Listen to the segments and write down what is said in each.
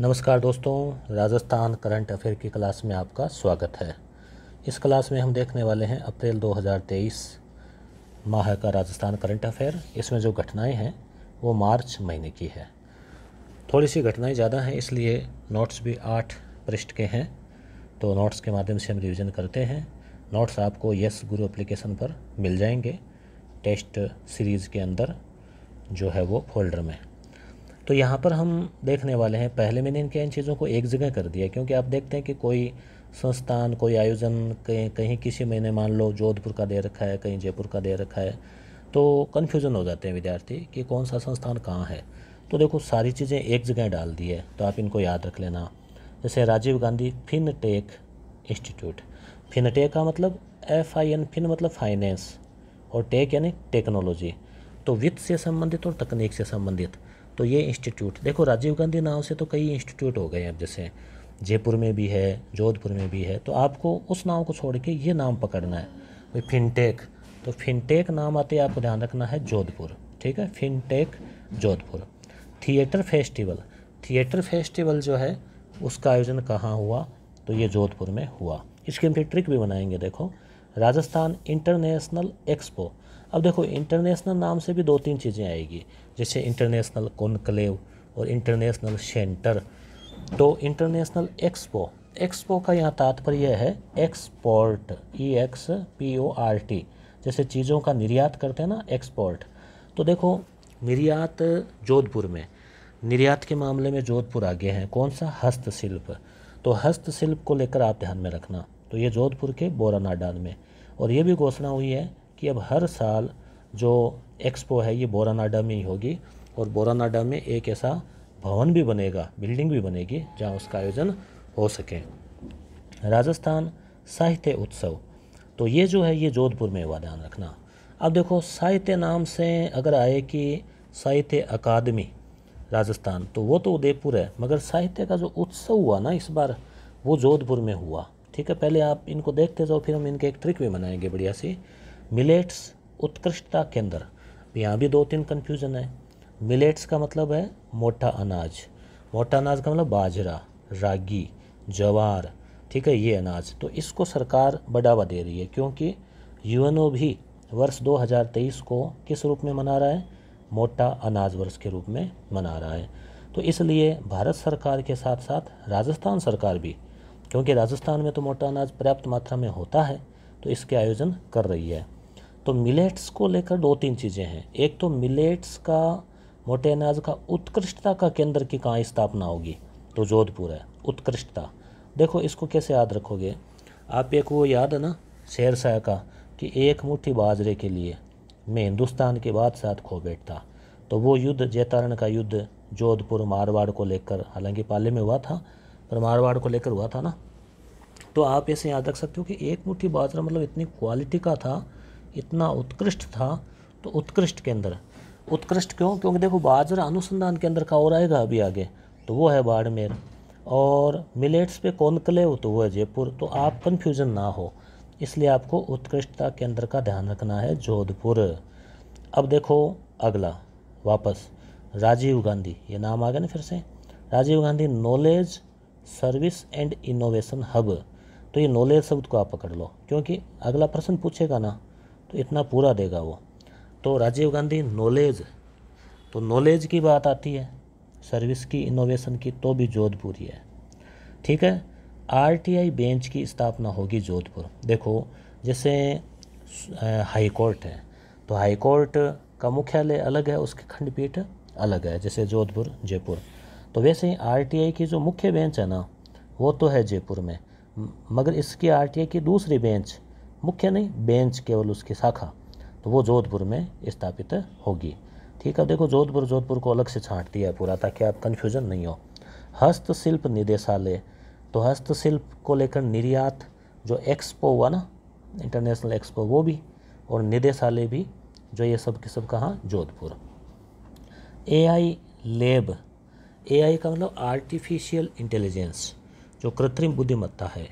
नमस्कार दोस्तों Rajasthan current affair की क्लास में आपका स्वागत है इस क्लास में हम देखने वाले हैं अप्रैल 2023 माह का राजस्थान करंट अफेयर इसमें जो घटनाएं हैं वो मार्च महीने की है थोड़ी सी घटनाएं ज़्यादा हैं इसलिए नोट्स भी आठ पृष्ठ के हैं तो नोट्स के माध्यम से हम रिविज़न करते हैं नोट्स आपको यस गुरु एप्लीकेशन पर मिल जाएंगे टेस्ट सीरीज़ के अंदर जो है वो फोल्डर में तो यहाँ पर हम देखने वाले हैं पहले मैंने इनके इन चीज़ों को एक जगह कर दिया क्योंकि आप देखते हैं कि कोई संस्थान कोई आयोजन कहीं कहीं किसी मैंने मान लो जोधपुर का दे रखा है कहीं जयपुर का दे रखा है तो कन्फ्यूज़न हो जाते हैं विद्यार्थी कि कौन सा संस्थान कहाँ है तो देखो सारी चीज़ें एक जगह डाल दी है तो आप इनको याद रख लेना जैसे Rajiv Gandhi fintech institute fintech का मतलब एफ आई एन फिन मतलब फाइनेंस और टेक यानी टेक्नोलॉजी तो वित्त से संबंधित और तकनीक से संबंधित तो ये इंस्टीट्यूट देखो राजीव गांधी नाव से तो कई इंस्टीट्यूट हो गए हैं जैसे जयपुर में भी है जोधपुर में भी है तो आपको उस नाम को छोड़ के ये नाम पकड़ना है भाई फिनटेक तो फिनटेक नाम आते आपको ध्यान रखना है जोधपुर ठीक है fintech Jodhpur theatre festival theatre festival जो है उसका आयोजन कहाँ हुआ तो ये जोधपुर में हुआ इसके हम फिर ट्रिक भी बनाएंगे देखो राजस्थान इंटरनेशनल एक्सपो अब देखो इंटरनेशनल नाम से भी दो तीन चीज़ें आएगी जैसे इंटरनेशनल कॉन्क्लेव और इंटरनेशनल सेंटर तो इंटरनेशनल एक्सपो एक्सपो का यहाँ तात्पर्य है export E X P O R T जैसे चीज़ों का निर्यात करते हैं ना एक्सपोर्ट तो देखो निर्यात जोधपुर में निर्यात के मामले में जोधपुर आगे हैं कौन सा हस्तशिल्प तो हस्तशिल्प को लेकर आप ध्यान में रखना तो ये जोधपुर के बोरा नाडान में और ये भी घोषणा हुई है कि अब हर साल जो एक्सपो है ये बोरानाडा में ही होगी और बोरानाडा में एक ऐसा भवन भी बनेगा बिल्डिंग भी बनेगी जहाँ उसका आयोजन हो सके राजस्थान साहित्य उत्सव तो ये जो है ये जोधपुर में हुआ ध्यान रखना अब देखो साहित्य नाम से अगर आए कि साहित्य अकादमी राजस्थान तो वो तो उदयपुर है मगर साहित्य का जो उत्सव हुआ ना इस बार वो जोधपुर में हुआ ठीक है पहले आप इनको देखते जाओ फिर हम इनके एक ट्रिक भी बनाएंगे बढ़िया सी मिलेट्स उत्कृष्टता केंद्र तो यहाँ भी दो तीन कन्फ्यूज़न है मिलेट्स का मतलब है मोटा अनाज मोटा अनाज का मतलब बाजरा रागी जवार ठीक है ये अनाज तो इसको सरकार बढ़ावा दे रही है क्योंकि यूएनओ भी वर्ष 2023 को किस रूप में मना रहा है मोटा अनाज वर्ष के रूप में मना रहा है तो इसलिए भारत सरकार के साथ साथ राजस्थान सरकार भी क्योंकि राजस्थान में तो मोटा अनाज पर्याप्त मात्रा में होता है तो इसके आयोजन कर रही है तो मिलेट्स को लेकर दो तीन चीज़ें हैं एक तो मिलेट्स का मोटे अनाज का उत्कृष्टता का केंद्र की कहाँ स्थापना होगी तो जोधपुर है उत्कृष्टता देखो इसको कैसे याद रखोगे आप एक वो याद है ना शेर शाह का कि एक मुट्ठी बाजरे के लिए मैं हिंदुस्तान के बाद साथ खो बैठता तो वो युद्ध जैतारण का युद्ध जोधपुर मारवाड़ को लेकर हालांकि पाले में हुआ था पर मारवाड़ को लेकर हुआ था ना तो आप ऐसे याद रख सकते हो कि एक मुट्ठी बाजरा मतलब इतनी क्वालिटी का था इतना उत्कृष्ट था तो उत्कृष्ट के अंदर उत्कृष्ट क्यों क्योंकि देखो बाजरा अनुसंधान के अंदर का और आएगा अभी आगे तो वो है बाड़मेर और मिलेट्स पे हो तो वो है जयपुर तो आप कन्फ्यूज़न ना हो इसलिए आपको उत्कृष्टता केंद्र का ध्यान रखना है जोधपुर अब देखो अगला वापस राजीव गांधी ये नाम आ गया ना फिर से Rajiv Gandhi knowledge service and innovation hub तो ये नॉलेज शब्द को आप पकड़ लो क्योंकि अगला प्रश्न पूछेगा ना तो इतना पूरा देगा वो तो राजीव गांधी नॉलेज तो नॉलेज की बात आती है सर्विस की इनोवेशन की तो भी जोधपुर ही है ठीक है आरटीआई बेंच की स्थापना होगी जोधपुर देखो जैसे हाई कोर्ट है तो हाई कोर्ट का मुख्यालय अलग है उसकी खंडपीठ अलग है जैसे जोधपुर जयपुर तो वैसे ही आरटीआई की जो मुख्य बेंच है ना वो तो है जयपुर में मगर इसकी आरटीआई की दूसरी बेंच मुख्य नहीं बेंच केवल उसकी शाखा तो वो जोधपुर में स्थापित होगी ठीक है देखो जोधपुर जोधपुर को अलग से छाँट दिया है पूरा ताकि आप कन्फ्यूजन नहीं हो हस्तशिल्प निदेशालय तो हस्तशिल्प को लेकर निर्यात जो एक्सपो हुआ ना इंटरनेशनल एक्सपो वो भी और निदेशालय भी जो ये सब के सब कहाँ जोधपुर एआई लेब एआई का मतलब आर्टिफिशियल इंटेलिजेंस जो कृत्रिम बुद्धिमत्ता है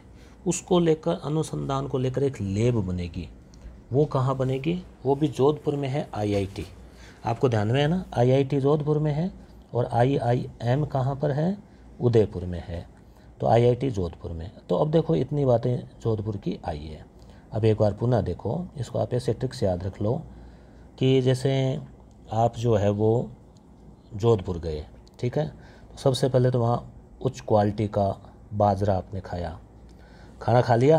उसको लेकर अनुसंधान को लेकर एक लेब बनेगी वो कहाँ बनेगी वो भी जोधपुर में है आईआईटी आपको ध्यान में है ना आईआईटी जोधपुर में है और आईआईएम कहाँ पर है उदयपुर में है तो आईआईटी जोधपुर में तो अब देखो इतनी बातें जोधपुर की आई है अब एक बार पुनः देखो इसको आप ऐसे ट्रिक्स याद रख लो कि जैसे आप जो है वो जोधपुर गए ठीक है तो सबसे पहले तो वहाँ उच्च क्वालिटी का बाजरा आपने खाया खाना खा लिया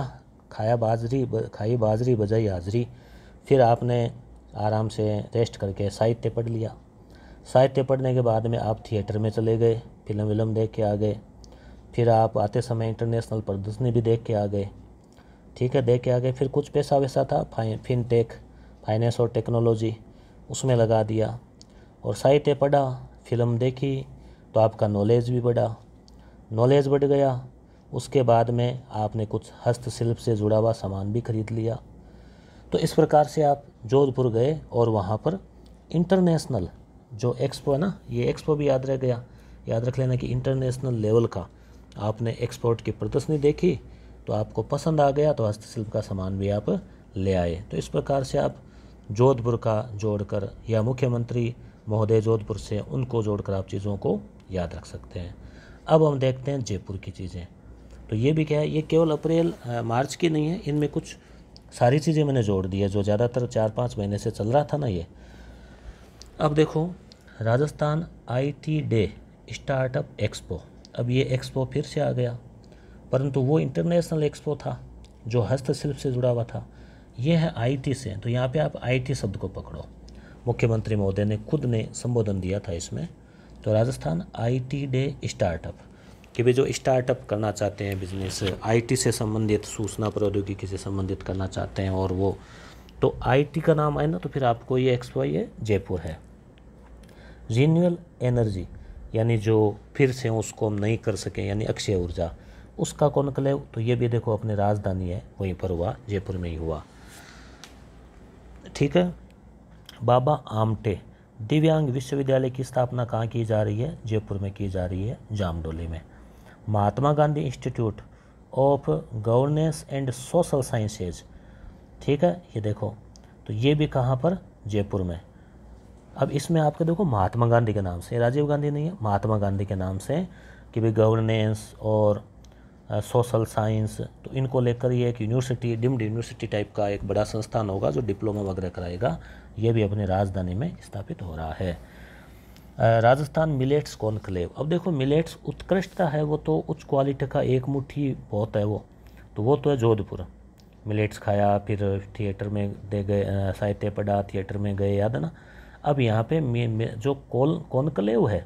खाया बाजरी खाई बाजरी बजाई हाजरी फिर आपने आराम से रेस्ट करके साहित्य पढ़ लिया साहित्य पढ़ने के बाद में आप थिएटर में चले गए फिल्म विलम देख के आ गए फिर आप आते समय इंटरनेशनल प्रदर्शनी भी देख के आ गए ठीक है देख के आ गए फिर कुछ पैसा वैसा था फाइन टेक फाइनेंस और टेक्नोलॉजी उसमें लगा दिया और साहित्य पढ़ा फिल्म देखी तो आपका नॉलेज भी बढ़ा नॉलेज बढ़ गया उसके बाद में आपने कुछ हस्तशिल्प से जुड़ा हुआ सामान भी खरीद लिया तो इस प्रकार से आप जोधपुर गए और वहाँ पर इंटरनेशनल जो एक्सपो है ना ये एक्सपो भी याद रह गया याद रख लेना कि इंटरनेशनल लेवल का आपने एक्सपोर्ट की प्रदर्शनी देखी तो आपको पसंद आ गया तो हस्तशिल्प का सामान भी आप ले आए तो इस प्रकार से आप जोधपुर का जोड़कर या मुख्यमंत्री महोदय जोधपुर से उनको जोड़कर आप चीज़ों को याद रख सकते हैं अब हम देखते हैं जयपुर की चीज़ें तो ये भी क्या है ये केवल अप्रैल मार्च की नहीं है इनमें कुछ सारी चीज़ें मैंने जोड़ दी है जो ज़्यादातर चार पाँच महीने से चल रहा था ना ये अब देखो Rajasthan IT day startup expo अब ये एक्सपो फिर से आ गया परंतु वो इंटरनेशनल एक्सपो था जो हस्तशिल्प से जुड़ा हुआ था ये है आईटी से तो यहाँ पे आप आईटी शब्द को पकड़ो मुख्यमंत्री महोदय ने खुद ने संबोधन दिया था इसमें तो राजस्थान आईटी डे स्टार्टअप कि वे जो स्टार्टअप करना चाहते हैं बिजनेस आईटी से संबंधित सूचना प्रौद्योगिकी से संबंधित करना चाहते हैं और वो तो आईटी का नाम आए ना तो फिर आपको ये एक्सपो ये जयपुर है रिन्यूअल एनर्जी यानी जो फिर से उसको हम नहीं कर सकें यानी अक्षय ऊर्जा उसका कौन कॉन्क्लेव तो ये भी देखो अपनी राजधानी है वहीं पर हुआ जयपुर में ही हुआ ठीक है बाबा आमटे दिव्यांग विश्वविद्यालय की स्थापना कहाँ की जा रही है जयपुर में की जा रही है जामडोली में Mahatma Gandhi institute of governance and social sciences ठीक है ये देखो तो ये भी कहाँ पर जयपुर में अब इसमें आपके देखो महात्मा गांधी के नाम से राजीव गांधी नहीं है महात्मा गांधी के नाम से कि भाई गवर्नेंस और सोशल साइंस तो इनको लेकर ये एक यूनिवर्सिटी डिम्ड यूनिवर्सिटी टाइप का एक बड़ा संस्थान होगा जो डिप्लोमा वगैरह कराएगा ये भी अपनी राजधानी में स्थापित हो रहा है राजस्थान मिलेट्स कॉन्क्लेव अब देखो मिलेट्स उत्कृष्टता है वो तो उच्च क्वालिटी का एक मुट्ठी बहुत है वो तो वो तो है जोधपुर मिलेट्स खाया फिर थिएटर में दे गए साहित्य पढ़ा थिएटर में गए याद है ना अब यहाँ पे मे, मे, जो कॉल कॉन्क्लेव है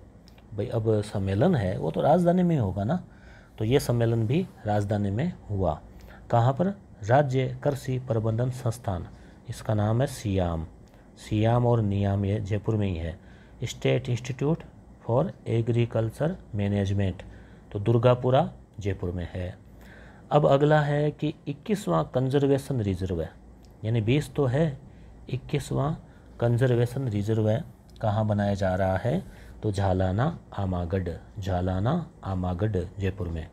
भाई अब सम्मेलन है वो तो राजधानी में होगा ना तो ये सम्मेलन भी राजधानी में हुआ कहाँ पर राज्य कृषि प्रबंधन संस्थान इसका नाम है सियाम सियाम और नियाम ये जयपुर में ही है state institute for agriculture management तो दुर्गापुरा जयपुर में है अब अगला है कि इक्कीसवां कंजर्वेशन रिजर्व यानी बीस तो है इक्कीसवां कंजर्वेशन रिजर्व कहाँ बनाया जा रहा है तो झालाना आमागढ़ झालाना आमागढ़ जयपुर में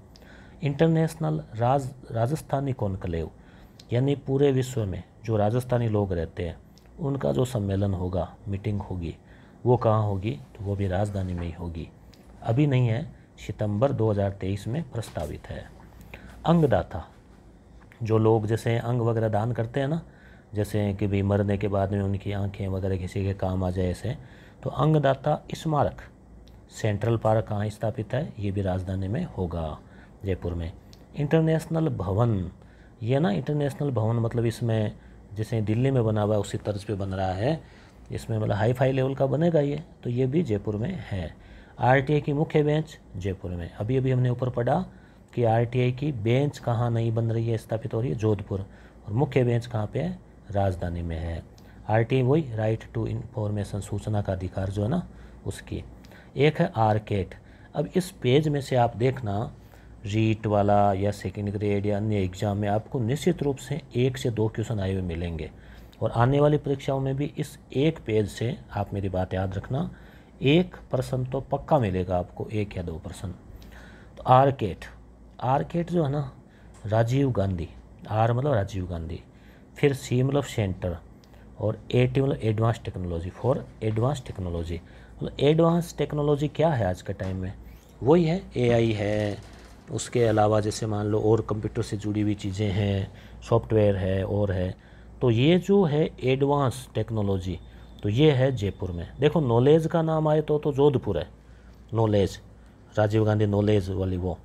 इंटरनेशनल राज राजस्थानी कॉन्क्लेव यानी पूरे विश्व में जो राजस्थानी लोग रहते हैं उनका जो सम्मेलन होगा मीटिंग होगी वो कहाँ होगी तो वो भी राजधानी में ही होगी अभी नहीं है सितंबर 2023 में प्रस्तावित है अंगदाता जो लोग जैसे अंग वगैरह दान करते हैं ना जैसे कि भी मरने के बाद में उनकी आंखें वगैरह किसी के काम आ जाए ऐसे तो अंगदाता स्मारक सेंट्रल पार्क कहाँ स्थापित है ये भी राजधानी में होगा जयपुर में इंटरनेशनल भवन ये ना इंटरनेशनल भवन मतलब इसमें जैसे दिल्ली में बना हुआ है उसी तर्ज पे बन रहा है इसमें मतलब हाई फाई लेवल का बनेगा ये तो ये भी जयपुर में है आरटीआई की मुख्य बेंच जयपुर में अभी अभी हमने ऊपर पढ़ा कि आरटीआई की बेंच कहाँ नहीं बन रही है स्थापित हो रही है जोधपुर और मुख्य बेंच कहाँ पे है राजधानी में है आर वही राइट टू इन्फॉर्मेशन सूचना का अधिकार जो है ना उसकी एक है आरकेट अब इस पेज में से आप देखना रीट वाला या सेकेंड ग्रेड या अन्य एग्ज़ाम में आपको निश्चित रूप से एक से दो क्वेश्चन आए हुए मिलेंगे और आने वाली परीक्षाओं में भी इस एक पेज से आप मेरी बात याद रखना एक पर्सन तो पक्का मिलेगा आपको एक या दो पर्सन तो आर्केट आर्केट जो है ना राजीव गांधी आर मतलब राजीव गांधी फिर सी मतलब सेंटर और ए टी मतलब advance technology for advance technology मतलब एडवांस टेक्नोलॉजी क्या है आज के टाइम में वही है ए है उसके अलावा जैसे मान लो और कंप्यूटर से जुड़ी हुई चीज़ें हैं सॉफ्टवेयर है और है तो ये जो है एडवांस टेक्नोलॉजी तो ये है जयपुर में देखो नॉलेज का नाम आए तो तो जोधपुर है नॉलेज राजीव गांधी नॉलेज वाली वो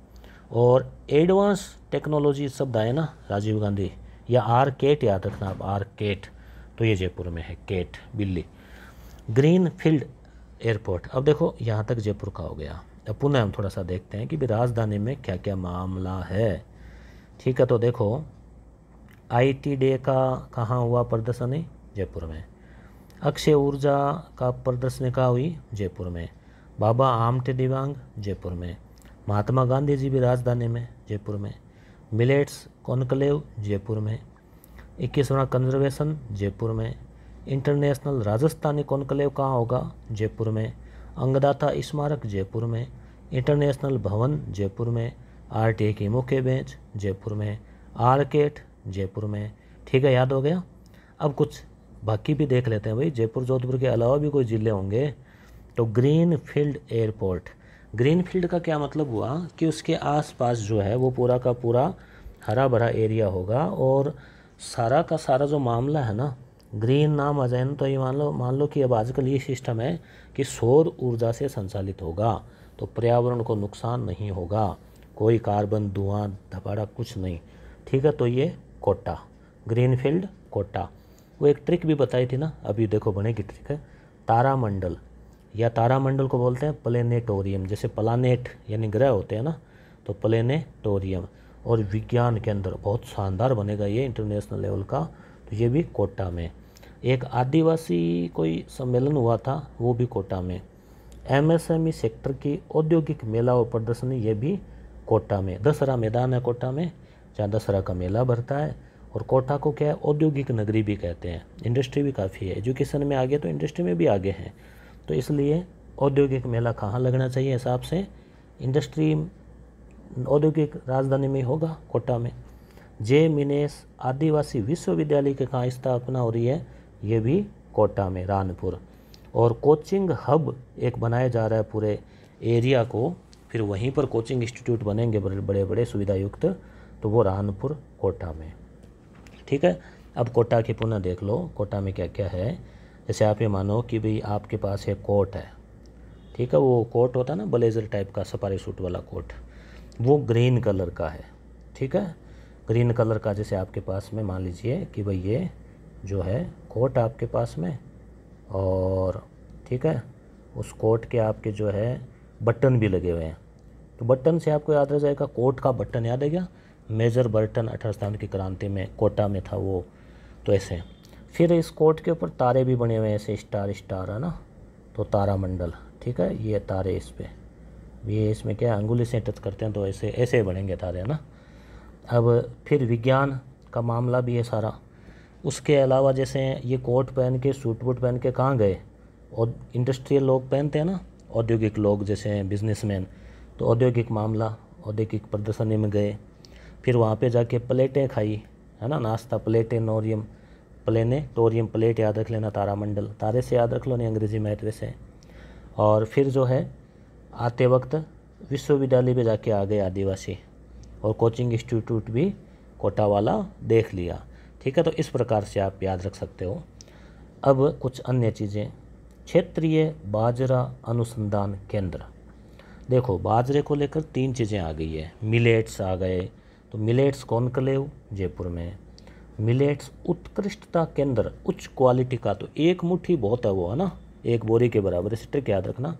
और एडवांस टेक्नोलॉजी शब्द आए ना राजीव गांधी या आर केट याद रखना आप आर केट तो ये जयपुर में है केट बिल्ली ग्रीन फील्ड एयरपोर्ट अब देखो यहाँ तक जयपुर का हो गया अब पुनः हम थोड़ा सा देखते हैं कि राजधानी में क्या क्या मामला है ठीक है तो देखो आईटी डे का कहाँ हुआ प्रदर्शन है जयपुर में अक्षय ऊर्जा का कहाँ हुई जयपुर में बाबा आमटे दिवांग जयपुर में महात्मा गांधी जी भी राजधानी में जयपुर में मिलेट्स कॉन्क्लेव जयपुर में इक्कीसवां कंजर्वेशन जयपुर में इंटरनेशनल राजस्थानी कॉन्क्लेव कहाँ होगा जयपुर में अंगदाता स्मारक जयपुर में इंटरनेशनल भवन जयपुर में आर की मुख्य बेंच जयपुर में आरकेट जयपुर में ठीक है याद हो गया अब कुछ बाकी भी देख लेते हैं भाई जयपुर जोधपुर के अलावा भी कोई ज़िले होंगे तो greenfield airport greenfield का क्या मतलब हुआ कि उसके आसपास जो है वो पूरा का पूरा हरा भरा एरिया होगा और सारा का सारा जो मामला है ना ग्रीन नाम आ जाए ना तो ये मान लो मान लो कि अब आजकल ये सिस्टम है कि सौर ऊर्जा से संचालित होगा तो पर्यावरण को नुकसान नहीं होगा कोई कार्बन धुआं धपाड़ा कुछ नहीं ठीक है तो ये कोटा ग्रीनफील्ड कोटा वो एक ट्रिक भी बताई थी ना अभी देखो बनेगी ट्रिक है तारामंडल या तारामंडल को बोलते हैं प्लेनेटोरियम जैसे प्लानेट यानी ग्रह होते हैं ना तो प्लेनेटोरियम और विज्ञान के अंदर बहुत शानदार बनेगा ये इंटरनेशनल लेवल का तो ये भी कोटा में एक आदिवासी कोई सम्मेलन हुआ था वो भी कोटा में एमएसएमई सेक्टर की औद्योगिक मेला और प्रदर्शनी ये भी कोटा में दसरा मैदान है कोटा में जहाँ दशहरा का मेला भरता है और कोटा को क्या है औद्योगिक नगरी भी कहते हैं इंडस्ट्री भी काफ़ी है एजुकेशन में आगे तो इंडस्ट्री में भी आगे हैं तो इसलिए औद्योगिक मेला कहाँ लगना चाहिए हिसाब से इंडस्ट्री औद्योगिक राजधानी में होगा कोटा में जे मिनेस आदिवासी विश्वविद्यालय के कहाँ स्थापना हो रही है ये भी कोटा में रानपुर और कोचिंग हब एक बनाया जा रहा है पूरे एरिया को फिर वहीं पर कोचिंग इंस्टीट्यूट बनेंगे बड़े बड़े बड़े सुविधायुक्त तो वो रानपुर कोटा में ठीक है अब कोटा की पुनः देख लो कोटा में क्या क्या है जैसे आप ये मानो कि भाई आपके पास एक कोट है ठीक है वो कोट होता है ना ब्लेज़र टाइप का सफारी सूट वाला कोट वो ग्रीन कलर का है ठीक है ग्रीन कलर का जैसे आपके पास में मान लीजिए कि भाई ये जो है कोट आपके पास में और ठीक है उस कोट के आपके जो है बटन भी लगे हुए हैं तो बटन से आपको याद रह जाएगा कोट का बटन याद है क्या मेजर बर्टन अठारह की क्रांति में कोटा में था वो तो ऐसे फिर इस कोट के ऊपर तारे भी बने हुए हैं ऐसे स्टार स्टार है ना तो तारामंडल ठीक है ये तारे इस पर ये इसमें क्या अंगुली से टच करते हैं तो ऐसे ऐसे बढ़ेंगे तारे है ना अब फिर विज्ञान का मामला भी है सारा उसके अलावा जैसे ये कोट पहन के सूट वूट पहन के कहाँ गए और इंडस्ट्रियल लोग पहनते हैं ना औद्योगिक लोग जैसे बिजनेसमैन तो औद्योगिक मामला औद्योगिक प्रदर्शनी में गए फिर वहाँ पे जाके प्लेटें खाई है ना नाश्ता प्लेटें नोरियम प्लेने टोरियम प्लेट याद रख लेना तारामंडल तारे से याद रख लो नहीं अंग्रेजी में से है और फिर जो है आते वक्त विश्वविद्यालय पर जाके आ गए आदिवासी और कोचिंग इंस्टीट्यूट भी कोटा वाला देख लिया ठीक है तो इस प्रकार से आप याद रख सकते हो अब कुछ अन्य चीज़ें क्षेत्रीय बाजरा अनुसंधान केंद्र देखो बाजरे को लेकर तीन चीज़ें आ गई है मिलेट्स आ गए तो मिलेट्स कॉन्क्लेव जयपुर में मिलेट्स उत्कृष्टता केंद्र उच्च क्वालिटी का तो एक मुट्ठी बहुत है वो है ना एक बोरी के बराबर इस ट्रिक याद रखना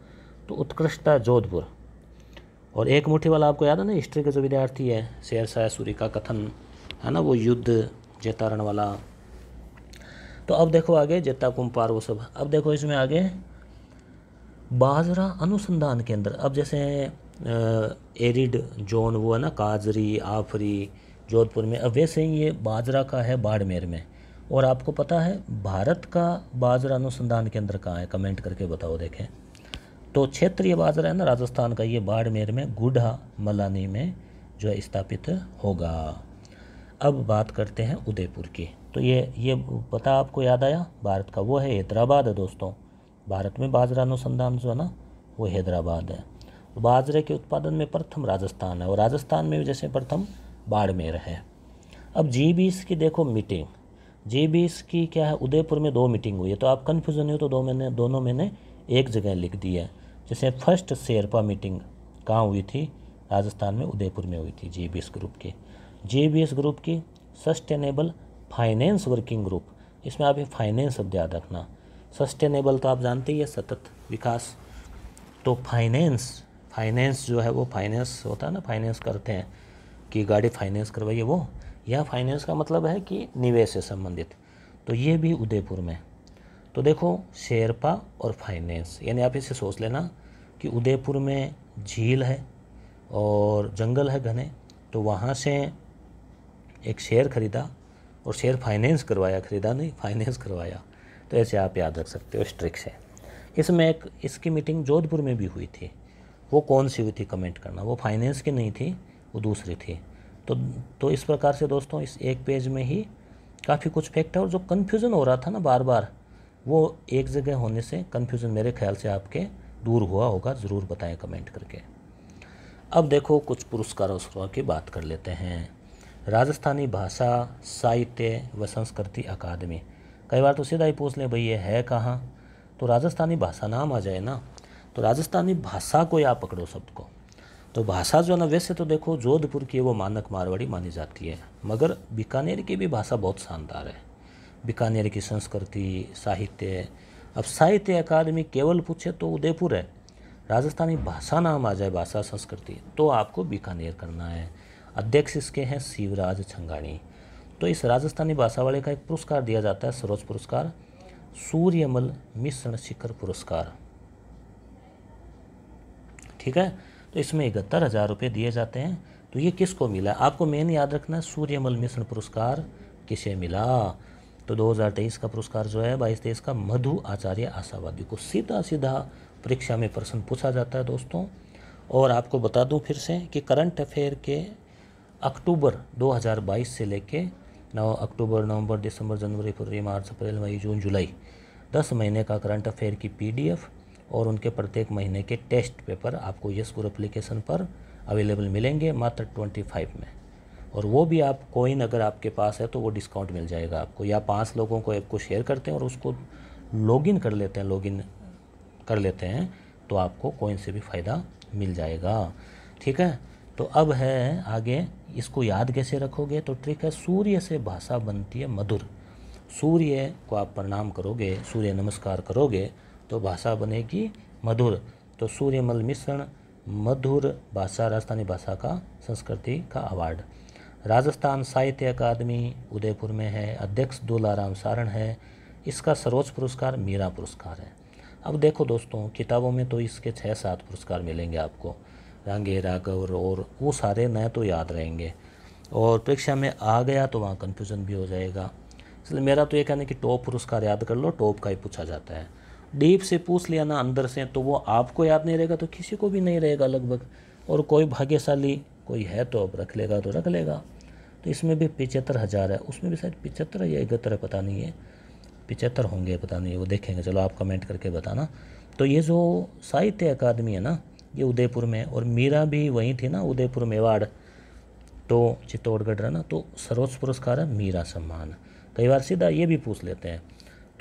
तो उत्कृष्टता जोधपुर और एक मुट्ठी वाला आपको याद है ना हिस्ट्री के जो विद्यार्थी है शेर शाह सूरी का कथन है ना वो युद्ध जेतारण वाला तो अब देखो आगे जेता कुंपार वो सब अब देखो इसमें आगे बाजरा अनुसंधान केंद्र अब जैसे एरिड जोन वो है ना काजरी आफरी जोधपुर में अब वैसे ही ये बाजरा का है बाड़मेर में और आपको पता है भारत का बाजरा अनुसंधान केंद्र कहाँ है कमेंट करके बताओ देखें तो क्षेत्रीय बाजरा है ना राजस्थान का ये बाड़मेर में गुढ़ा मलानी में जो है स्थापित होगा अब बात करते हैं उदयपुर की तो ये ये पता आपको याद आया भारत का वो है हैदराबाद है दोस्तों भारत में बाजरा अनुसंधान जो है ना वो हैदराबाद है बाजरे के उत्पादन में प्रथम राजस्थान है और राजस्थान में जैसे प्रथम बाड़मेर है अब जी बीस की देखो मीटिंग जी बीस की क्या है उदयपुर में दो मीटिंग हुई है तो आप कन्फ्यूज़न नहीं हो तो दो मैंने दोनों मैंने एक जगह लिख दी है जैसे फर्स्ट शेरपा मीटिंग कहाँ हुई थी राजस्थान में उदयपुर में हुई थी जी बी एस ग्रुप की जी बी एस ग्रुप की सस्टेनेबल फाइनेंस वर्किंग ग्रुप इसमें आप ये फाइनेंस अब याद रखना सस्टेनेबल तो आप जानते ही है सतत विकास तो फाइनेंस फाइनेंस जो है वो फाइनेंस होता है ना फाइनेंस करते हैं कि गाड़ी फाइनेंस करवाइए वो या फाइनेंस का मतलब है कि निवेश से संबंधित तो ये भी उदयपुर में तो देखो शेरपा और फाइनेंस यानी आप इसे सोच लेना कि उदयपुर में झील है और जंगल है घने तो वहाँ से एक शेयर ख़रीदा और शेयर फाइनेंस करवाया ख़रीदा नहीं फाइनेंस करवाया तो ऐसे आप याद रख सकते हो इस ट्रिक से इसमें एक इसकी मीटिंग जोधपुर में भी हुई थी वो कौन सी हुई थी कमेंट करना वो फाइनेंस की नहीं थी वो दूसरी थी तो तो इस प्रकार से दोस्तों इस एक पेज में ही काफ़ी कुछ फैक्ट है और जो कन्फ्यूज़न हो रहा था ना बार बार वो एक जगह होने से कन्फ्यूज़न मेरे ख्याल से आपके दूर हुआ होगा ज़रूर बताएं कमेंट करके अब देखो कुछ पुरस्कारों की बात कर लेते हैं राजस्थानी भाषा साहित्य व संस्कृति अकादमी कई बार तो सीधा ही पूछ लें भाई ये है कहाँ तो राजस्थानी भाषा नाम आ जाए ना तो राजस्थानी भाषा को या पकड़ो शब्द को तो भाषा जो है ना वैसे तो देखो जोधपुर की वो मानक मारवाड़ी मानी जाती है मगर बीकानेर की भी भाषा बहुत शानदार है बीकानेर की संस्कृति साहित्य अब साहित्य अकादमी केवल पूछे तो उदयपुर है राजस्थानी भाषा नाम आ जाए भाषा संस्कृति तो आपको बीकानेर करना है अध्यक्ष इसके हैं शिवराज छंगाणी तो इस राजस्थानी भाषा वाले का एक पुरस्कार दिया जाता है सरोज पुरस्कार सूर्यमल मिश्रण शिखर पुरस्कार ठीक है तो इसमें इकहत्तर हज़ार रुपये दिए जाते हैं तो ये किसको मिला आपको मेन याद रखना है सूर्यमल मिश्र पुरस्कार किसे मिला तो 2023 का पुरस्कार जो है बाईस तेईस का मधु आचार्य आशावादी को सीधा सीधा परीक्षा में प्रश्न पूछा जाता है दोस्तों और आपको बता दूं फिर से कि करंट अफेयर के अक्टूबर 2022 से लेके नौ अक्टूबर नवंबर दिसंबर जनवरी फरवरी मार्च अप्रैल मई जून जुलाई दस महीने का करंट अफेयर की पीडीएफ और उनके प्रत्येक महीने के टेस्ट पेपर आपको ये स्कूल अप्लीकेशन पर अवेलेबल मिलेंगे मात्र ट्वेंटी फाइव में और वो भी आप कोइन अगर आपके पास है तो वो डिस्काउंट मिल जाएगा आपको या पाँच लोगों को ऐप को शेयर करते हैं और उसको लॉगिन कर लेते हैं लॉगिन कर लेते हैं तो आपको कोइन से भी फ़ायदा मिल जाएगा ठीक है तो अब है आगे इसको याद कैसे रखोगे तो ट्रिक है सूर्य से भाषा बनती है मधुर सूर्य को आप प्रणाम करोगे सूर्य नमस्कार करोगे तो भाषा बनेगी मधुर तो सूर्यमल मिश्रण मधुर भाषा राजस्थानी भाषा का संस्कृति का अवार्ड राजस्थान साहित्य अकादमी उदयपुर में है अध्यक्ष दुलाराम सारण है इसका सर्वोच्च पुरस्कार मीरा पुरस्कार है अब देखो दोस्तों किताबों में तो इसके छः सात पुरस्कार मिलेंगे आपको रंगे राघव और वो सारे नए तो याद रहेंगे और परीक्षा में आ गया तो वहाँ कन्फ्यूज़न भी हो जाएगा इसलिए मेरा तो ये कहना है कि टॉप पुरस्कार याद कर लो टॉप का ही पूछा जाता है डीप से पूछ लिया ना अंदर से तो वो आपको याद नहीं रहेगा तो किसी को भी नहीं रहेगा लगभग और कोई भाग्यशाली कोई है तो अब रख लेगा तो रख लेगा तो इसमें भी पिचहत्तर हज़ार है उसमें भी शायद पिचहत्तर या इकहत्तर पता नहीं है पिचहत्तर होंगे पता नहीं वो देखेंगे चलो आप कमेंट करके बताना तो ये जो साहित्य अकादमी है ना ये उदयपुर में और मीरा भी वहीं थी ना उदयपुर मेवाड़ तो चित्तौड़गढ़ ना तो सर्वोच्च पुरस्कार है मीरा सम्मान कई बार सीधा ये भी पूछ लेते हैं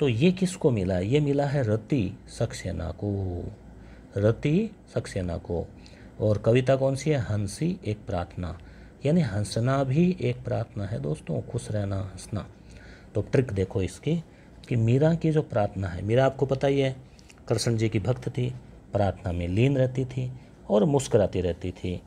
तो ये किसको मिला ये मिला है रति सक्सेना को रति सक्सेना को और कविता कौन सी है हंसी एक प्रार्थना यानी हंसना भी एक प्रार्थना है दोस्तों खुश रहना हंसना तो ट्रिक देखो इसकी कि मीरा की जो प्रार्थना है मीरा आपको पता ही है कृष्ण जी की भक्त थी प्रार्थना में लीन रहती थी और मुस्कराती रहती थी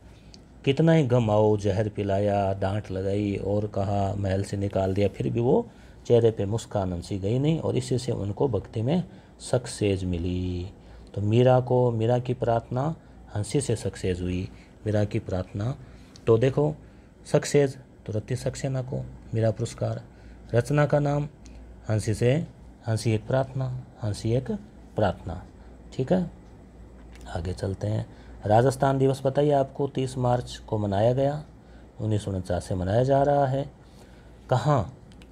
कितना ही गम आओ जहर पिलाया डांट लगाई और कहा महल से निकाल दिया फिर भी वो चेहरे पे मुस्कान हंसी गई नहीं और इसी से उनको भक्ति में सक्सेस मिली तो मीरा को मीरा की प्रार्थना हंसी से सक्सेस हुई मीरा की प्रार्थना तो देखो सक्सेस तो रत्ती सक्सेना को मीरा पुरस्कार रचना का नाम हंसी से हंसी एक प्रार्थना हंसी एक प्रार्थना ठीक है आगे चलते हैं राजस्थान दिवस बताइए आपको 30 मार्च को मनाया गया उन्नीस से मनाया जा रहा है कहाँ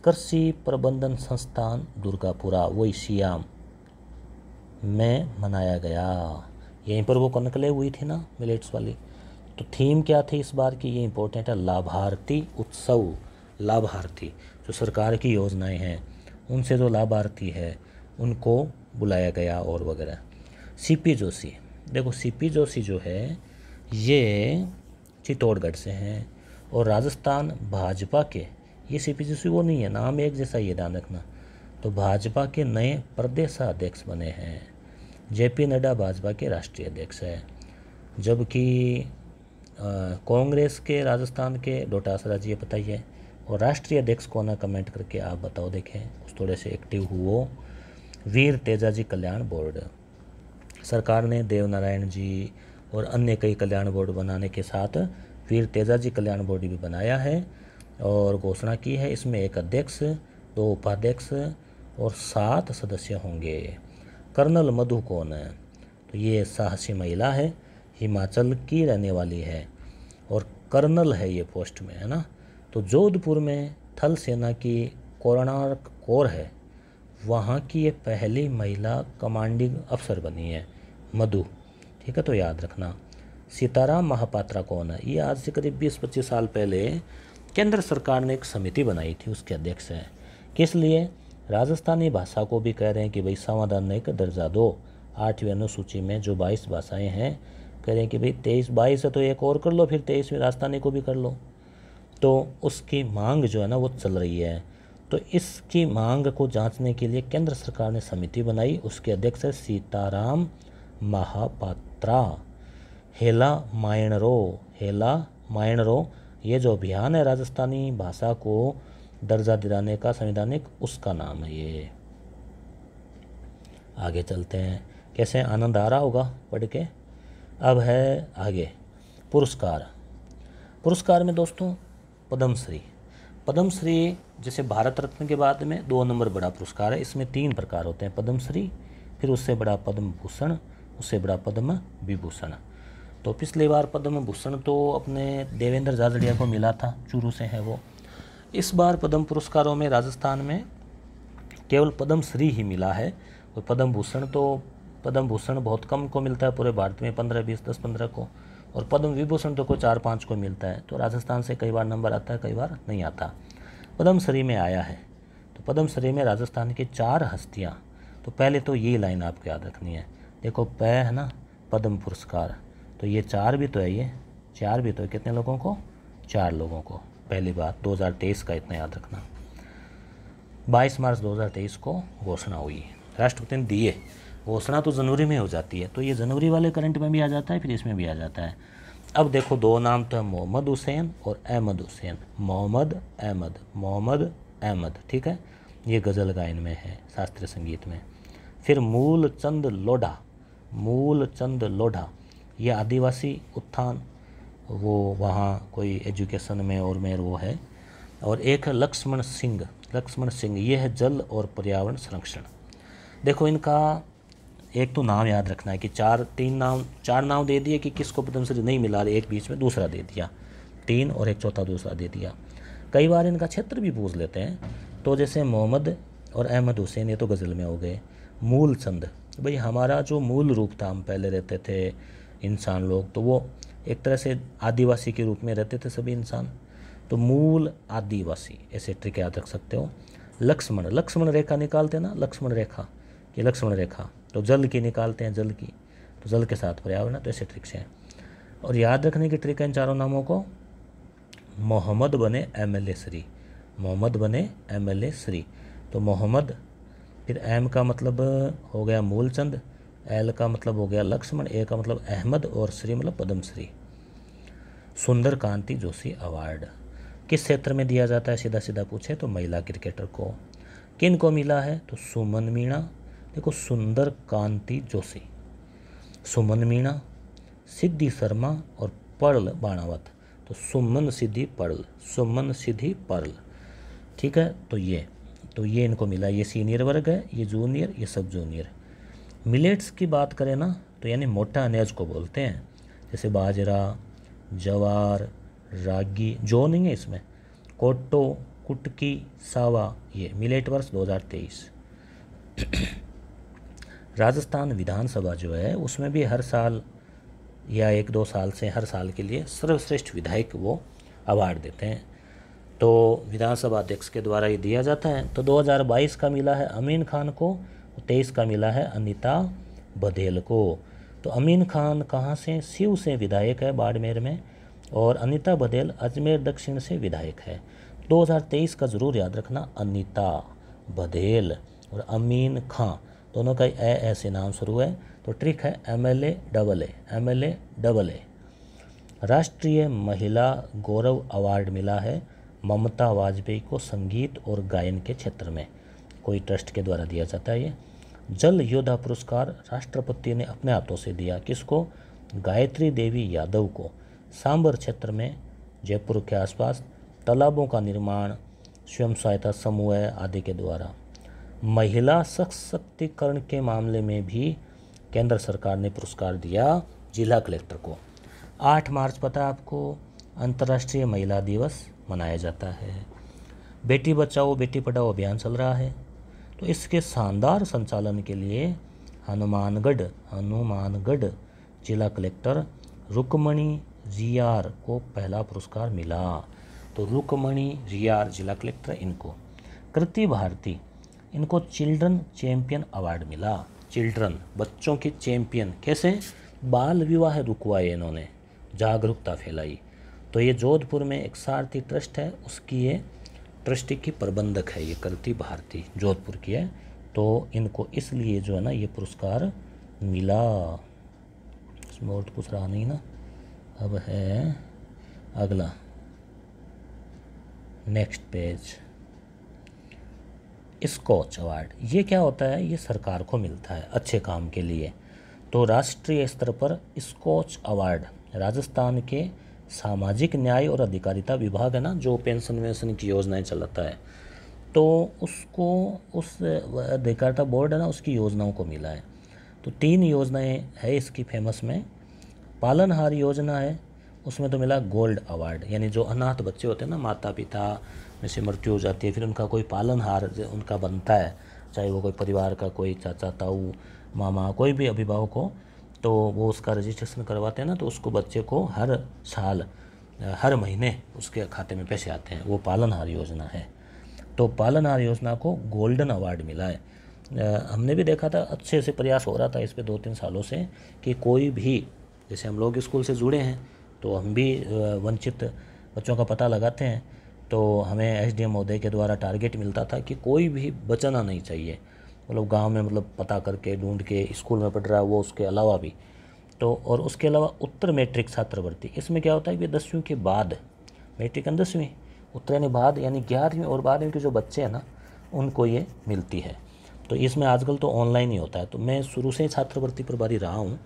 कृषि प्रबंधन संस्थान दुर्गापुरा वही सियाम में मनाया गया यहीं पर वो कनकले हुई थी ना मिलेट्स वाली तो थीम क्या थी इस बार की ये इम्पोर्टेंट है लाभार्थी उत्सव लाभार्थी जो सरकार की योजनाएं हैं उनसे जो लाभार्थी है उनको बुलाया गया और वगैरह सीपी जोशी देखो सीपी जोशी जो है ये चित्तौड़गढ़ से हैं और राजस्थान भाजपा के ये सीपीसीसी वो नहीं है नाम एक जैसा ये ध्यान रखना तो भाजपा के नए प्रदेशाध्यक्ष बने हैं जेपी नड्डा भाजपा के राष्ट्रीय अध्यक्ष है जबकि कांग्रेस के राजस्थान के डोटासरा जी ये बताइए और राष्ट्रीय अध्यक्ष को ना कमेंट करके आप बताओ देखें उस थोड़े से एक्टिव हुओ वीर तेजा जी कल्याण बोर्ड सरकार ने देवनारायण जी और अन्य कई कल्याण बोर्ड बनाने के साथ वीर तेजा जी कल्याण बोर्ड भी बनाया है और घोषणा की है इसमें एक अध्यक्ष दो उपाध्यक्ष और सात सदस्य होंगे कर्नल मधु कौन है तो ये साहसी महिला है हिमाचल की रहने वाली है और कर्नल है ये पोस्ट में है ना तो जोधपुर में थल सेना की कोरणार्क कोर है वहाँ की ये पहली महिला कमांडिंग अफसर बनी है मधु ठीक है तो याद रखना सितारा महापात्रा कौन है ये आज से करीब 20-25 साल पहले केंद्र सरकार ने एक समिति बनाई थी उसके अध्यक्ष हैं किस लिए राजस्थानी भाषा को भी कह रहे हैं कि भाई संवैधानिक दर्जा दो आठवीं अनुसूची में जो बाईस भाषाएँ हैं कह रहे हैं कि भाई तेईस बाईस है तो एक और कर लो फिर तेईसवीं राजस्थानी को भी कर लो तो उसकी मांग जो है ना वो चल रही है तो इसकी मांग को जांचने के लिए केंद्र सरकार ने समिति बनाई उसके अध्यक्ष है सीताराम महापात्रा हेला मायणरो हेला मायणरो ये जो अभियान है राजस्थानी भाषा को दर्जा दिलाने का संवैधानिक उसका नाम है ये आगे चलते हैं कैसे आनंद आ रहा होगा पढ़ के अब है आगे पुरस्कार पुरस्कार में दोस्तों पद्मश्री पद्मश्री जैसे भारत रत्न के बाद में दो नंबर बड़ा पुरस्कार है इसमें तीन प्रकार होते हैं पद्मश्री फिर उससे बड़ा पद्म भूषण उससे बड़ा पद्म विभूषण तो पिछली बार पद्म भूषण तो अपने देवेंद्र जाजड़िया को मिला था चूरू से है वो इस बार पद्म पुरस्कारों में राजस्थान में केवल पद्म श्री ही मिला है और पद्म भूषण तो पद्म भूषण बहुत कम को मिलता है पूरे भारत में पंद्रह बीस दस पंद्रह को और पद्म विभूषण तो कोई चार पाँच को मिलता है तो राजस्थान से कई बार नंबर आता है कई बार नहीं आता पद्मश्री में आया है तो पद्मश्री में राजस्थान की चार हस्तियाँ तो पहले तो ये लाइन आपको याद रखनी है देखो पै है ना पद्म पुरस्कार तो ये चार भी तो है ये चार भी तो है कितने लोगों को चार लोगों को पहली बात 2023 का इतना याद रखना 22 मार्च 2023 को घोषणा हुई राष्ट्रपति ने दिए घोषणा तो जनवरी में हो जाती है तो ये जनवरी वाले करंट में भी आ जाता है फिर इसमें भी आ जाता है अब देखो दो नाम तो है मोहम्मद हुसैन और अहमद हुसैन मोहम्मद अहमद मोहम्मद अहमद ठीक है ये गज़ल गायन में है शास्त्रीय संगीत में फिर मूल चंद लोढ़ा मूल चंद लोढ़ा यह आदिवासी उत्थान वो वहाँ कोई एजुकेशन में और में वो है और एक है लक्ष्मण सिंह लक्ष्मण सिंह ये है जल और पर्यावरण संरक्षण देखो इनका एक तो नाम याद रखना है कि चार तीन नाम चार नाम दे दिए कि किसको पद्मश्री नहीं मिला एक बीच में दूसरा दे दिया तीन और एक चौथा दूसरा दे दिया कई बार इनका क्षेत्र भी पूछ लेते हैं तो जैसे मोहम्मद और अहमद हुसैन ये तो गज़ल में हो गए मूल चंद भाई हमारा जो मूल रूप था हम पहले रहते थे इंसान लोग तो वो एक तरह से आदिवासी के रूप में रहते थे सभी इंसान तो मूल आदिवासी ऐसे ट्रिक याद रख सकते हो लक्ष्मण लक्ष्मण रेखा निकालते हैं ना लक्ष्मण रेखा कि लक्ष्मण रेखा तो जल की निकालते हैं जल की तो जल के साथ पर्यावरण तो ऐसे ट्रिक्स हैं और याद रखने की ट्रिक है इन चारों नामों को मोहम्मद बने M L A Shri Mohammad बने एम एल ए श्री तो मोहम्मद फिर एम का मतलब हो गया मूलचंद एल का मतलब हो गया लक्ष्मण ए का मतलब अहमद और श्री मतलब पद्मश्री सुंदर कांति जोशी अवार्ड किस क्षेत्र में दिया जाता है सीधा सीधा पूछे तो महिला क्रिकेटर को किन को मिला है तो सुमन मीणा देखो सुंदर कांति जोशी सुमन मीणा सिद्धि शर्मा और पर्ल बाणावत तो सुमन सिद्धि पर्ल सुमन सिद्धि पर्ल ठीक है तो ये तो ये इनको मिला ये सीनियर वर्ग है ये जूनियर ये सब जूनियर मिलेट्स की बात करें ना तो यानी मोटा अनाज को बोलते हैं जैसे बाजरा जवार रागी जो नहीं है इसमें कोटो कुटकी सावा ये मिलेट वर्ष 2023 राजस्थान विधानसभा जो है उसमें भी हर साल या एक दो साल से हर साल के लिए सर्वश्रेष्ठ विधायक वो अवार्ड देते हैं तो विधानसभा अध्यक्ष के द्वारा ये दिया जाता है तो 2022 का मिला है अमीन खान को तेईस का मिला है अनिता बधेल को तो अमीन खान कहाँ से शिव से विधायक है बाड़मेर में और अनिता बधेल अजमेर दक्षिण से विधायक है 2023 का ज़रूर याद रखना अनिता बधेल और अमीन खां दोनों का ए ऐसे नाम शुरू है तो ट्रिक है M L A double A M L A double A राष्ट्रीय महिला गौरव अवार्ड मिला है ममता वाजपेयी को संगीत और गायन के क्षेत्र में कोई ट्रस्ट के द्वारा दिया जाता है ये जल योद्धा पुरस्कार राष्ट्रपति ने अपने हाथों से दिया किसको गायत्री देवी यादव को सांबर क्षेत्र में जयपुर के आसपास तालाबों का निर्माण स्वयं सहायता समूह आदि के द्वारा महिला सशक्तिकरण के मामले में भी केंद्र सरकार ने पुरस्कार दिया जिला कलेक्टर को आठ मार्च पता आपको अंतर्राष्ट्रीय महिला दिवस मनाया जाता है बेटी बचाओ बेटी पढ़ाओ अभियान चल रहा है तो इसके शानदार संचालन के लिए हनुमानगढ़ हनुमानगढ़ जिला कलेक्टर रुकमणि रियार को पहला पुरस्कार मिला तो रुकमणि रियार जिला कलेक्टर इनको कृति भारती इनको चिल्ड्रन चैम्पियन अवार्ड मिला चिल्ड्रन बच्चों के चैम्पियन कैसे बाल विवाह रुकवाए इन्होंने जागरूकता फैलाई तो ये जोधपुर में एक सारथी ट्रस्ट है उसकी ये ट्रस्टी की प्रबंधक है ये कृति भारती जोधपुर की है तो इनको इसलिए जो है ना ये पुरस्कार मिला इसमें और तो कुछ रहा नहीं ना अब है अगला नेक्स्ट पेज स्कॉच अवार्ड ये क्या होता है ये सरकार को मिलता है अच्छे काम के लिए तो राष्ट्रीय स्तर पर स्कॉच अवार्ड राजस्थान के सामाजिक न्याय और अधिकारिता विभाग है ना जो पेंशन वेंशन की योजनाएं चलाता है तो उसको उस अधिकारिता बोर्ड है ना उसकी योजनाओं को मिला है तो तीन योजनाएं है इसकी फेमस में पालनहार योजना है उसमें तो मिला गोल्ड अवार्ड यानी जो अनाथ बच्चे होते हैं ना माता पिता में से मृत्यु हो जाती है फिर उनका कोई पालनहार उनका बनता है चाहे वो कोई परिवार का कोई चाचा ताऊ मामा कोई भी अभिभावक हो तो वो उसका रजिस्ट्रेशन करवाते हैं ना तो उसको बच्चे को हर साल हर महीने उसके खाते में पैसे आते हैं वो पालनहार योजना है तो पालन हार योजना को गोल्डन अवार्ड मिला है हमने भी देखा था अच्छे से प्रयास हो रहा था इस पर दो तीन सालों से कि कोई भी जैसे हम लोग स्कूल से जुड़े हैं तो हम भी वंचित बच्चों का पता लगाते हैं तो हमें एसडीएम डी महोदय के द्वारा टारगेट मिलता था कि कोई भी बचना नहीं चाहिए मतलब गांव में मतलब पता करके ढूंढ के स्कूल में पढ़ रहा है वो उसके अलावा भी तो और उसके अलावा उत्तर मैट्रिक छात्रवृत्ति इसमें क्या होता है कि दसवीं के बाद मैट्रिक एंड दसवीं यानी बाद यानी ग्यारहवीं और बारहवीं के जो बच्चे हैं ना उनको ये मिलती है तो इसमें आजकल तो ऑनलाइन ही होता है तो मैं शुरू से ही छात्रवृत्ति पर बारी रहा हूँ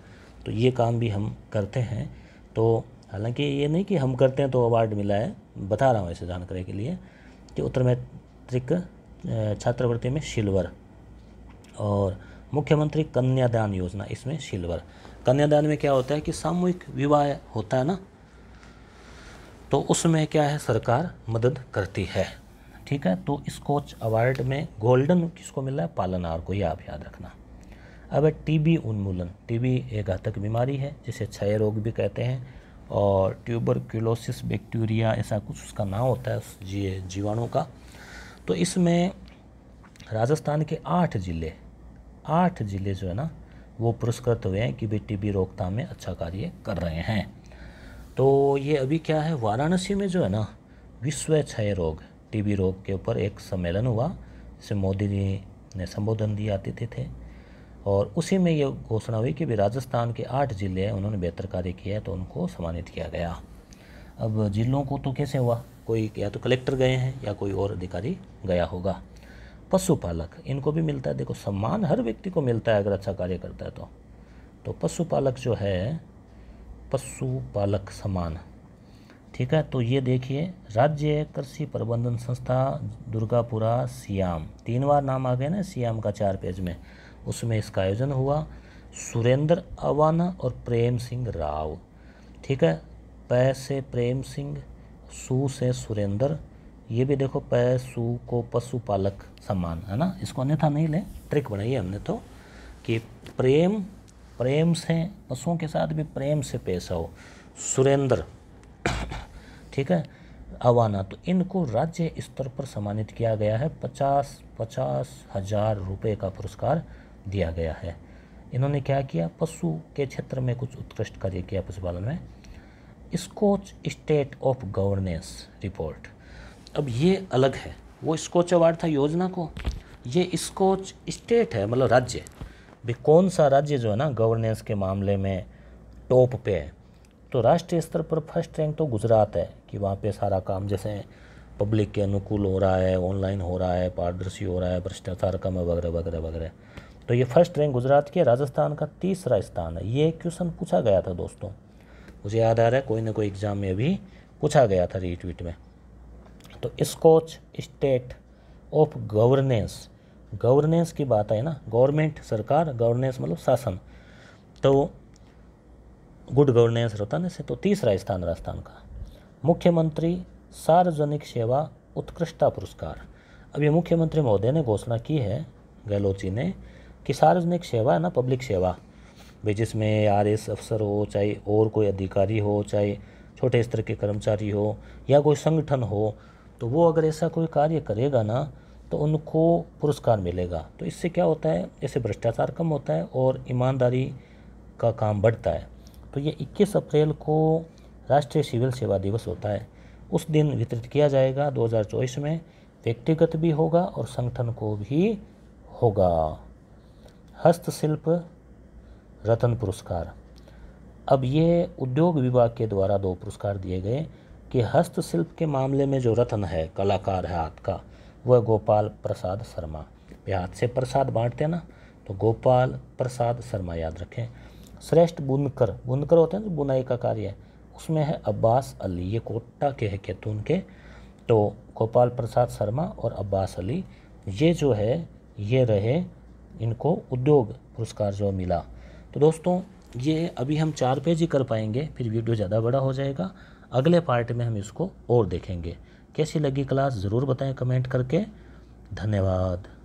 तो ये काम भी हम करते हैं तो हालांकि ये नहीं कि हम करते हैं तो अवार्ड मिला है बता रहा हूँ ऐसे जानकारी के लिए कि उत्तर मैट्रिक छात्रवृत्ति में सिल्वर और मुख्यमंत्री कन्यादान योजना इसमें सिल्वर कन्यादान में क्या होता है कि सामूहिक विवाह होता है ना तो उसमें क्या है सरकार मदद करती है ठीक है तो स्कॉच अवार्ड में गोल्डन किसको मिला है पालनार को ये आप याद रखना अब है टीबी उन्मूलन टीबी एक घातक बीमारी है जिसे क्षय रोग भी कहते हैं और ट्यूबरक्यूलोसिस बैक्टीरिया ऐसा कुछ उसका नाम होता है जी जीवाणु का तो इसमें राजस्थान के आठ ज़िले आठ ज़िले जो है ना वो पुरस्कृत हुए हैं कि भाई टीबी रोकथाम में अच्छा कार्य कर रहे हैं तो ये अभी क्या है वाराणसी में जो है ना विश्व क्षय रोग टीबी रोग के ऊपर एक सम्मेलन हुआ जिसे मोदी जी ने संबोधन दिया आते थे, थे और उसी में ये घोषणा हुई कि भी राजस्थान के आठ ज़िले हैं उन्होंने बेहतर कार्य किया है तो उनको सम्मानित किया गया अब ज़िलों को तो कैसे हुआ कोई या तो कलेक्टर गए हैं या कोई और अधिकारी गया होगा पशुपालक इनको भी मिलता है देखो सम्मान हर व्यक्ति को मिलता है अगर अच्छा कार्य करता है तो तो पशुपालक जो है पशुपालक सम्मान ठीक है तो ये देखिए राज्य कृषि प्रबंधन संस्था दुर्गापुरा सियाम तीन बार नाम आ गया ना सियाम का चार पेज में उसमें इसका आयोजन हुआ सुरेंद्र अवाना और प्रेम सिंह राव ठीक है पैसे से प्रेम सिंह सु से सुरेंद्र ये भी देखो पशु को पशुपालक सम्मान है ना इसको अन्यथा नहीं लें ट्रिक बढ़ाई हमने तो कि प्रेम प्रेम से पशुओं के साथ भी प्रेम से पेश आओ सुरेंद्र ठीक है अवाना तो इनको राज्य स्तर पर सम्मानित किया गया है पचास पचास हजार रुपये का पुरस्कार दिया गया है इन्होंने क्या किया पशु के क्षेत्र में कुछ उत्कृष्ट कार्य किया पशुपालन में Skoch state of governance report अब ये अलग है वो स्कोच अवार्ड था योजना को ये स्कोच स्टेट है मतलब राज्य भी कौन सा राज्य जो है ना गवर्नेंस के मामले में टॉप पे है तो राष्ट्रीय स्तर पर फर्स्ट रैंक तो गुजरात है कि वहाँ पे सारा काम जैसे पब्लिक के अनुकूल हो रहा है ऑनलाइन हो रहा है पारदर्शी हो रहा है भ्रष्टाचार कम है वगैरह वगैरह वगैरह तो ये फर्स्ट रैंक गुजरात की राजस्थान का तीसरा स्थान है ये क्वेश्चन पूछा गया था दोस्तों मुझे याद आ रहा है कोई ना कोई एग्ज़ाम में भी पूछा गया था रीट में तो Skoch state of governance governance की बात है ना गवर्नमेंट सरकार गवर्नेंस मतलब शासन तो गुड गवर्नेंस रहता ना तो तीसरा स्थान राजस्थान का मुख्यमंत्री सार्वजनिक सेवा उत्कृष्टता पुरस्कार अब ये मुख्यमंत्री महोदय ने घोषणा की है गहलोत जी ने कि सार्वजनिक सेवा है ना पब्लिक सेवा भाई जिसमें आर एस अफसर हो चाहे और कोई अधिकारी हो चाहे छोटे स्तर के कर्मचारी हो या कोई संगठन हो तो वो अगर ऐसा कोई कार्य करेगा ना तो उनको पुरस्कार मिलेगा तो इससे क्या होता है इससे भ्रष्टाचार कम होता है और ईमानदारी का काम बढ़ता है तो ये 21 अप्रैल को राष्ट्रीय सिविल सेवा दिवस होता है उस दिन वितरित किया जाएगा दो में व्यक्तिगत भी होगा और संगठन को भी होगा हस्तशिल्प रतन पुरस्कार अब ये उद्योग विभाग के द्वारा दो पुरस्कार दिए गए कि हस्तशिल्प के मामले में जो रत्न है कलाकार है हाथ का वह गोपाल प्रसाद शर्मा ये हाथ से प्रसाद बांटते हैं ना तो गोपाल प्रसाद शर्मा याद रखें श्रेष्ठ बुनकर बुनकर होते हैं जो बुनाई का कार्य है उसमें है अब्बास अली ये कोटा के है कैतून के तो गोपाल प्रसाद शर्मा और अब्बास अली ये जो है ये रहे इनको उद्योग पुरस्कार जो मिला तो दोस्तों ये अभी हम चार पेज ही कर पाएंगे फिर वीडियो ज़्यादा बड़ा हो जाएगा अगले पार्ट में हम इसको और देखेंगे कैसी लगी क्लास ज़रूर बताएं कमेंट करके धन्यवाद